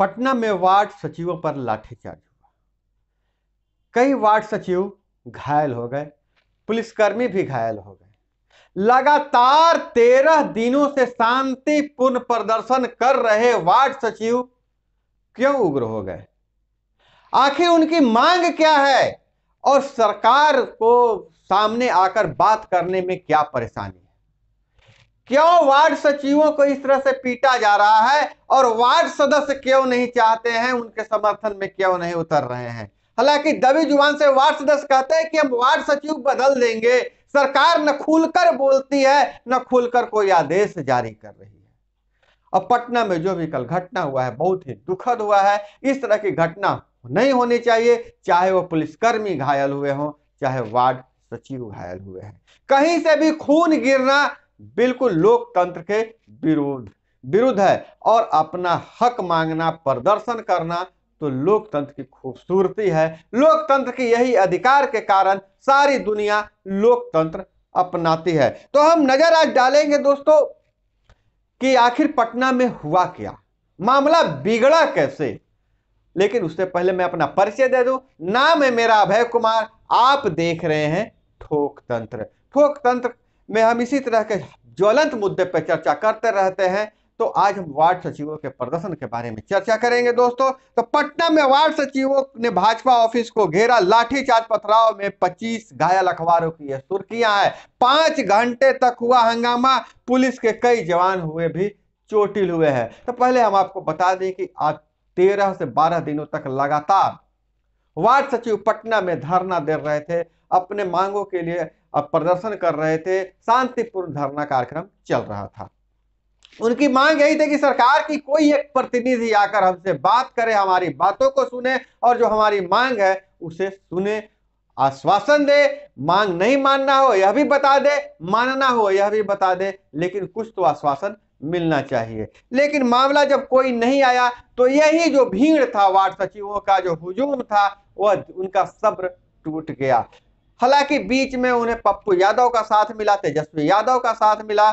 पटना में वार्ड सचिवों पर लाठीचार्ज हुआ कई वार्ड सचिव घायल हो गए पुलिसकर्मी भी घायल हो गए लगातार तेरह दिनों से शांतिपूर्ण प्रदर्शन कर रहे वार्ड सचिव क्यों उग्र हो गए आखिर उनकी मांग क्या है और सरकार को सामने आकर बात करने में क्या परेशानी है क्यों वार्ड सचिवों को इस तरह से पीटा जा रहा है और वार्ड सदस्य क्यों नहीं चाहते हैं उनके समर्थन में क्यों नहीं उतर रहे हैं हालांकि दबी जुबान से वार्ड सदस्य कहते हैं कि हम वार्ड सचिव बदल देंगे सरकार न खुलकर बोलती है न खुलकर कोई आदेश जारी कर रही है और पटना में जो भी कल घटना हुआ है बहुत ही दुखद हुआ है इस तरह की घटना नहीं होनी चाहिए चाहे वो पुलिसकर्मी घायल हुए हों चाहे वार्ड सचिव घायल हुए हैं कहीं से भी खून गिरना बिल्कुल लोकतंत्र के विरोध विरुद्ध है और अपना हक मांगना प्रदर्शन करना तो लोकतंत्र की खूबसूरती है लोकतंत्र की यही अधिकार के कारण सारी दुनिया लोकतंत्र अपनाती है तो हम नजर आज डालेंगे दोस्तों कि आखिर पटना में हुआ क्या मामला बिगड़ा कैसे लेकिन उससे पहले मैं अपना परिचय दे दूं नाम है मेरा अभय कुमार आप देख रहे हैं थोक तंत्र थोक तंत्र में हम इसी तरह के ज्वलंत मुद्दे पर चर्चा करते रहते हैं तो आज हम वार्ड सचिवों के प्रदर्शन के बारे में चर्चा करेंगे दोस्तों तो पटना में वार्ड सचिवों ने भाजपा ऑफिस को घेरा लाठीचार्ज पथराव में 25 घायल अखबारों की यह सुर्खियां है पांच घंटे तक हुआ हंगामा पुलिस के कई जवान हुए भी चोटिल हुए हैं तो पहले हम आपको बता दें कि आज तेरह से बारह दिनों तक लगातार वार्ड सचिव पटना में धरना दे रहे थे अपने मांगों के लिए प्रदर्शन कर रहे थे शांतिपूर्ण धरना कार्यक्रम चल रहा था उनकी मांग यही थी कि सरकार की कोई एक प्रतिनिधि आकर हमसे बात करे हमारी बातों को सुने और जो हमारी मांग है उसे सुने आश्वासन दे मांग नहीं मानना हो यह भी बता दे मानना हो यह भी बता दे लेकिन कुछ तो आश्वासन मिलना चाहिए लेकिन मामला जब कोई नहीं आया तो यही जो भीड़ था वार्ड सचिवों का जो हुजूम था वह उनका सब्र टूट गया हालांकि बीच में उन्हें पप्पू यादव का साथ मिला तेजस्वी यादव का साथ मिला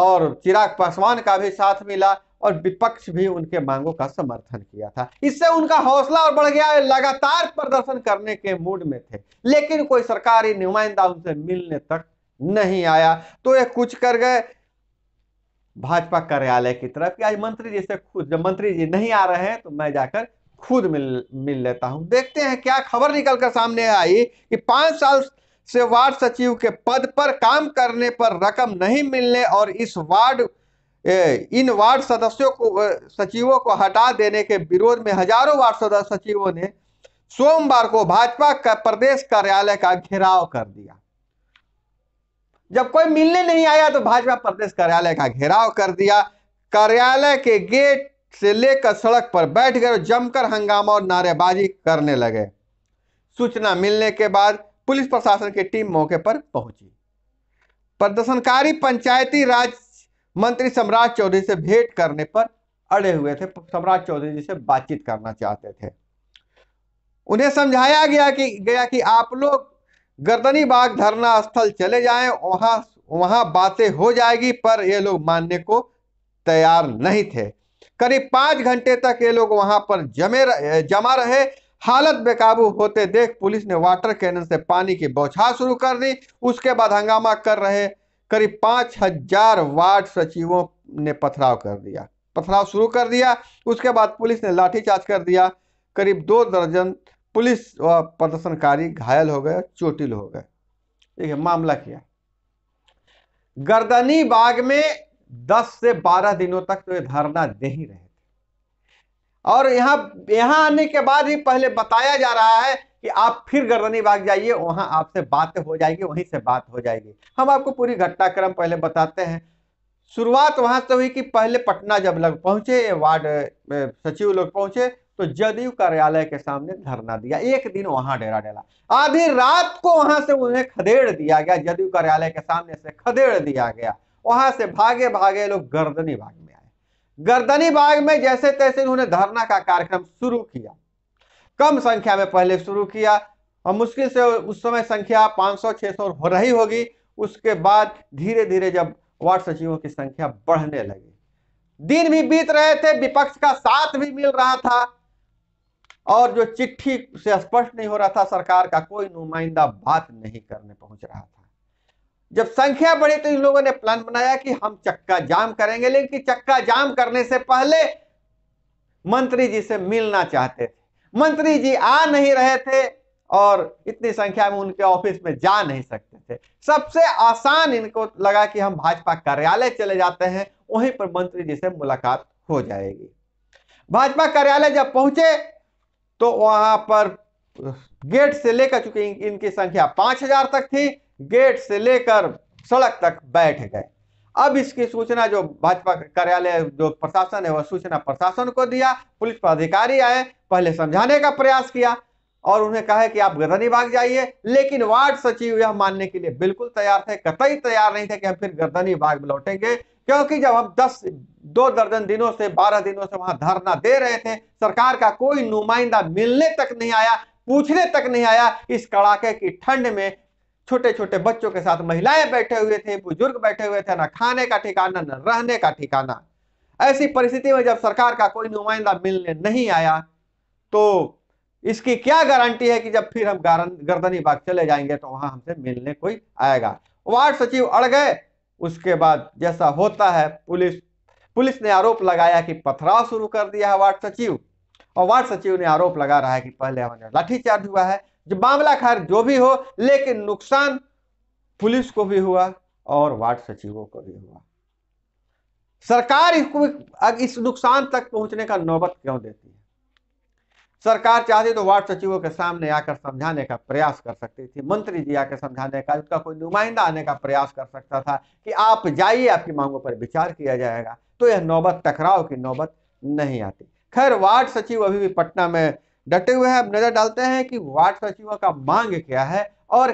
और चिराग पासवान का भी साथ मिला और विपक्ष भी उनके मांगों का समर्थन किया था इससे उनका हौसला और बढ़ गया लगातार प्रदर्शन करने के मूड में थे लेकिन कोई सरकारी नुमाइंदा उनसे मिलने तक नहीं आया तो ये कुछ कर गए भाजपा कार्यालय की तरफ कि आज मंत्री जी से खुद जब मंत्री जी नहीं आ रहे हैं तो मैं जाकर खुद मिल मिल लेता हूं देखते हैं क्या खबर निकलकर सामने आई कि पांच साल से वार्ड सचिव के पद पर काम करने पर रकम नहीं मिलने और इस वार्ड इन वार्ड सदस्यों को सचिवों को हटा देने के विरोध में हजारों वार्ड सदस्य सचिवों ने सोमवार को भाजपा का प्रदेश कार्यालय का घेराव कर दिया जब कोई मिलने नहीं आया तो भाजपा प्रदेश कार्यालय का घेराव कर दिया कार्यालय के गेट से लेकर सड़क पर बैठ गए और जमकर हंगामा और नारेबाजी करने लगे सूचना मिलने के बाद पुलिस प्रशासन की टीम मौके पर पहुंची प्रदर्शनकारी पंचायती राज मंत्री सम्राट चौधरी से भेंट करने पर अड़े हुए थे सम्राट चौधरी जी से बातचीत करना चाहते थे उन्हें समझाया गया कि गया कि आप लोग गर्दनी बाग धरना स्थल चले जाएं वहां वहां बातें हो जाएगी पर ये लोग मानने को तैयार नहीं थे करीब पांच घंटे तक ये लोग वहां पर जमे रहे, जमा रहे हालत बेकाबू होते देख पुलिस ने वाटर कैनन से पानी की बौछार शुरू कर दी उसके बाद हंगामा कर रहे करीब पांच हजार वार्ड सचिवों ने पथराव कर दिया पथराव शुरू कर दिया उसके बाद पुलिस ने लाठीचार्ज कर दिया करीब दो दर्जन पुलिस व प्रदर्शनकारी घायल हो गए चोटिल हो गए देखिए मामला किया गर्दनी बाग में 10 से 12 दिनों तक तो ये धरना दे ही रहे थे और यहाँ यहां आने के बाद ही पहले बताया जा रहा है कि आप फिर गर्दनी बाग जाइए वहां आपसे बात हो जाएगी वहीं से बात हो जाएगी हम आपको पूरी घटनाक्रम पहले बताते हैं शुरुआत वहां से हुई कि पहले पटना जब लग पहुंचे वार्ड सचिव लोग पहुंचे तो जदयू कार्यालय के सामने धरना दिया एक दिन वहां डेरा डेला आधी रात को वहां से उन्हें खदेड़ दिया गया जदयू कार्यालय के सामने से खदेड़ दिया गया वहां से भागे भागे लोग गर्दनी बाग में आए गर्दनी बाग में जैसे तैसे उन्होंने धरना का कार्यक्रम शुरू किया कम संख्या में पहले शुरू किया और मुश्किल से उस समय संख्या 500-600 हो रही होगी उसके बाद धीरे धीरे जब वार्ड सचिवों की संख्या बढ़ने लगी दिन भी बीत रहे थे विपक्ष का साथ भी मिल रहा था और जो चिट्ठी से स्पष्ट नहीं हो रहा था सरकार का कोई नुमाइंदा बात नहीं करने पहुंच रहा था जब संख्या बढ़ी तो इन लोगों ने प्लान बनाया कि हम चक्का जाम करेंगे लेकिन चक्का जाम करने से पहले मंत्री जी से मिलना चाहते थे मंत्री जी आ नहीं रहे थे और इतनी संख्या में उनके ऑफिस में जा नहीं सकते थे सबसे आसान इनको लगा कि हम भाजपा कार्यालय चले जाते हैं वहीं पर मंत्री जी से मुलाकात हो जाएगी भाजपा कार्यालय जब पहुंचे तो वहां पर गेट से लेकर चूंकि इन, इनकी संख्या पांच हजार तक थी गेट से लेकर सड़क तक बैठ गए अब इसकी सूचना जो भाजपा कार्यालय जो प्रशासन है वह सूचना प्रशासन को दिया पुलिस पदाधिकारी आए पहले समझाने का प्रयास किया और उन्हें कहा कि आप गर्दनी बाग जाइए लेकिन वार्ड सचिव यह मानने के लिए बिल्कुल तैयार थे कतई तैयार नहीं थे कि हम फिर गर्दनी बाग लौटेंगे क्योंकि जब हम 10 दो दर्जन दिनों से 12 दिनों से वहां धरना दे रहे थे सरकार का कोई नुमाइंदा मिलने तक नहीं आया पूछने तक नहीं आया इस कड़ाके की ठंड में छोटे छोटे बच्चों के साथ महिलाएं बैठे हुए थे बुजुर्ग बैठे हुए थे ना खाने का ठिकाना न रहने का ठिकाना ऐसी परिस्थिति में जब सरकार का कोई नुमाइंदा मिलने नहीं आया तो इसकी क्या गारंटी है कि जब फिर हम गर्दनी बाग चले जाएंगे तो वहां हमसे मिलने कोई आएगा वार्ड सचिव अड़ गए उसके बाद जैसा होता है पुलिस पुलिस ने आरोप लगाया कि पथराव शुरू कर दिया है वार्ड सचिव और वार्ड सचिव ने आरोप लगा रहा है कि पहले हमारे लाठीचार्ज हुआ है जो मामला खैर जो भी हो लेकिन नुकसान पुलिस को भी हुआ और वार्ड सचिवों को भी हुआ सरकार इसको इस नुकसान तक पहुंचने का नौबत क्यों देती है सरकार चाहती तो वार्ड सचिवों के सामने आकर समझाने का प्रयास कर सकती थी मंत्री जी आकर समझाने का उसका कोई नुमाइंदा आने का प्रयास कर सकता था कि आप जाइए आपकी मांगों पर विचार किया जाएगा तो यह नौबत टकराव की नौबत नहीं आती खैर वार्ड सचिव अभी भी पटना में डटे हुए हैं अब नजर डालते हैं कि वार्ड सचिवों का मांग क्या है और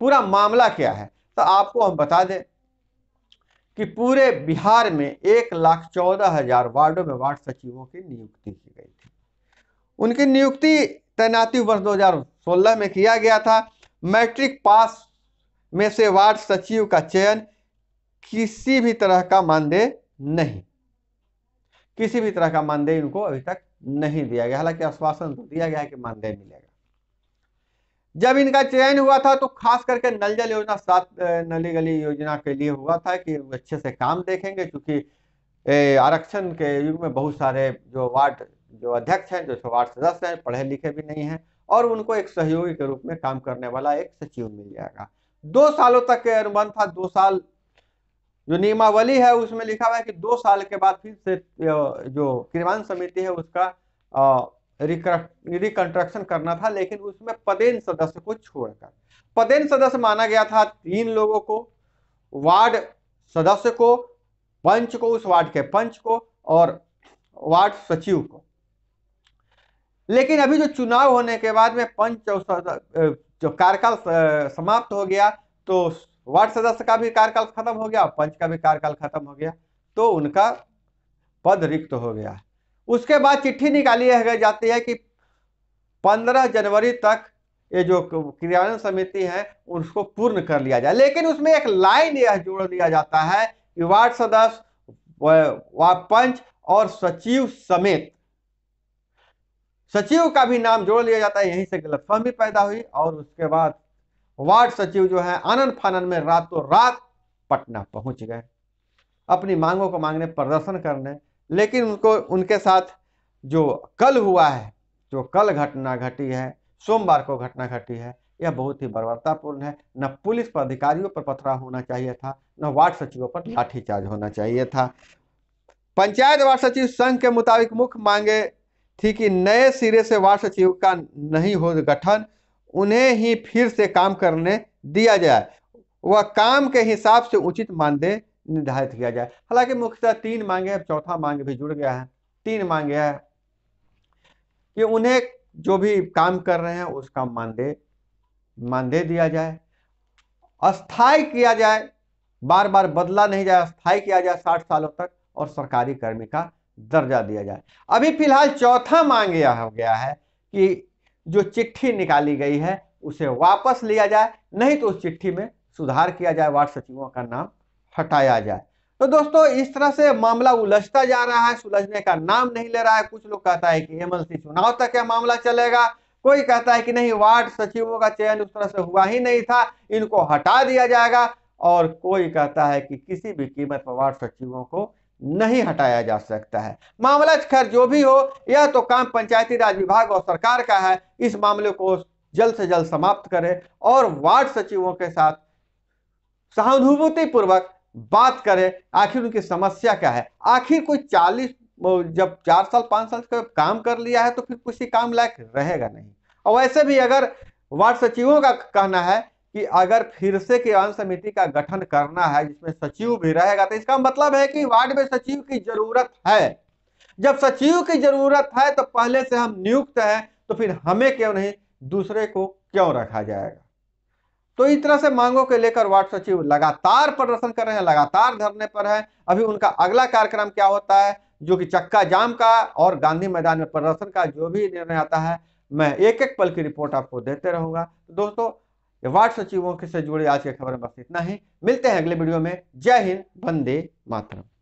पूरा मामला क्या है तो आपको हम बता दें कि पूरे बिहार में एक लाख चौदह हजार वार्डो में वार्ड सचिवों की नियुक्ति की गई थी उनकी नियुक्ति तैनाती वर्ष 2016 में किया गया था मैट्रिक पास में से वार्ड सचिव का चयन किसी भी तरह का मानदेय नहीं किसी भी तरह का मानदेय इनको अभी तक नहीं दिया गया हालांकि आश्वासन तो दिया गया है कि मानदेय मिलेगा जब इनका चयन हुआ था तो खास करके नल जल योजना सात नली गली योजना के लिए हुआ था कि अच्छे से काम देखेंगे क्योंकि आरक्षण के युग में बहुत सारे जो वार्ड जो अध्यक्ष हैं जो वार्ड सदस्य हैं पढ़े लिखे भी नहीं हैं और उनको एक सहयोगी के रूप में काम करने वाला एक सचिव मिल जाएगा दो सालों तक अनुबंध था दो साल जो नियमावली है उसमें लिखा हुआ है कि दो साल के बाद फिर से जो किरवान समिति है उसका रिकंस्ट्रक्शन करना था लेकिन उसमें पदेन सदस्य को छोड़कर पदेन सदस्य माना गया था तीन लोगों को वार्ड सदस्य को पंच को उस वार्ड के पंच को और वार्ड सचिव को लेकिन अभी जो चुनाव होने के बाद में पंच जो कार्यकाल समाप्त हो गया तो वार्ड सदस्य का भी कार्यकाल खत्म हो गया पंच का भी कार्यकाल खत्म हो गया तो उनका पद रिक्त हो गया उसके बाद चिट्ठी निकाली है जाती है कि पंद्रह जनवरी तक ये जो क्रियान्वयन समिति है उसको पूर्ण कर लिया जाए लेकिन उसमें एक लाइन यह जोड़ दिया जाता है कि वार्ड सदस्य पंच और सचिव समेत सचिव का भी नाम जोड़ लिया जाता है यहीं से गलतफहमी पैदा हुई और उसके बाद वार्ड सचिव जो है आनंद फानन में रातों तो रात पटना पहुंच गए अपनी मांगों को मांगने प्रदर्शन करने लेकिन उनको उनके साथ जो कल हुआ है जो कल घटना घटी है सोमवार को घटना घटी है यह बहुत ही बर्बरतापूर्ण है न पुलिस पर अधिकारियों पर पथराव होना चाहिए था न वार्ड सचिवों पर लाठीचार्ज होना चाहिए था पंचायत वार्ड सचिव संघ के मुताबिक मुख्य मांगे थी कि नए सिरे से वार्ड सचिव का नहीं हो गठन उन्हें ही फिर से काम करने दिया जाए वह काम के हिसाब से उचित मानदेय निर्धारित किया जाए हालांकि मुख्यतः तीन मांगे अब चौथा मांग भी जुड़ गया है तीन मांगे है कि उन्हें जो भी काम कर रहे हैं उसका मानदेय मानदेय दिया जाए अस्थाई किया जाए बार बार बदला नहीं जाए अस्थाई किया जाए साठ सालों तक और सरकारी कर्मी का दर्जा दिया जाए अभी फिलहाल चौथा मांग यह हो गया है कि जो चिट्ठी निकाली गई है उसे वापस लिया जाए नहीं तो उस चिट्ठी में सुधार किया जाए वार्ड सचिवों का नाम हटाया जाए तो दोस्तों इस तरह से मामला उलझता जा रहा है सुलझने का नाम नहीं ले रहा है कुछ लोग कहता है कि एमएलसी चुनाव तक यह मामला चलेगा कोई कहता है कि नहीं वार्ड सचिवों का चयन उस तरह से हुआ ही नहीं था इनको हटा दिया जाएगा और कोई कहता है कि किसी भी कीमत पर वार्ड सचिवों को नहीं हटाया जा सकता है मामला खैर जो भी हो यह तो काम पंचायती राज विभाग और सरकार का है इस मामले को जल्द से जल्द समाप्त करें और वार्ड सचिवों के साथ सहानुभूतिपूर्वक बात करें आखिर उनकी समस्या क्या है आखिर कोई चालीस जब चार साल पांच साल का काम कर लिया है तो फिर कुछ काम लायक रहेगा नहीं और वैसे भी अगर वार्ड सचिवों का कहना है कि अगर फिर से किसान समिति का गठन करना है जिसमें सचिव भी रहेगा तो इसका मतलब है कि वार्ड में सचिव की जरूरत है जब सचिव की जरूरत है तो पहले से हम नियुक्त हैं तो फिर हमें क्यों नहीं दूसरे को क्यों रखा जाएगा तो इस तरह से मांगों के लेकर वार्ड सचिव लगातार प्रदर्शन कर रहे हैं लगातार धरने पर है अभी उनका अगला कार्यक्रम क्या होता है जो कि चक्का जाम का और गांधी मैदान में प्रदर्शन का जो भी निर्णय आता है मैं एक एक पल की रिपोर्ट आपको देते रहूंगा तो दोस्तों वार्ड सचिवों के से जुड़ी आज की खबर में बस इतना ही मिलते हैं अगले वीडियो में जय हिंद वंदे मातरम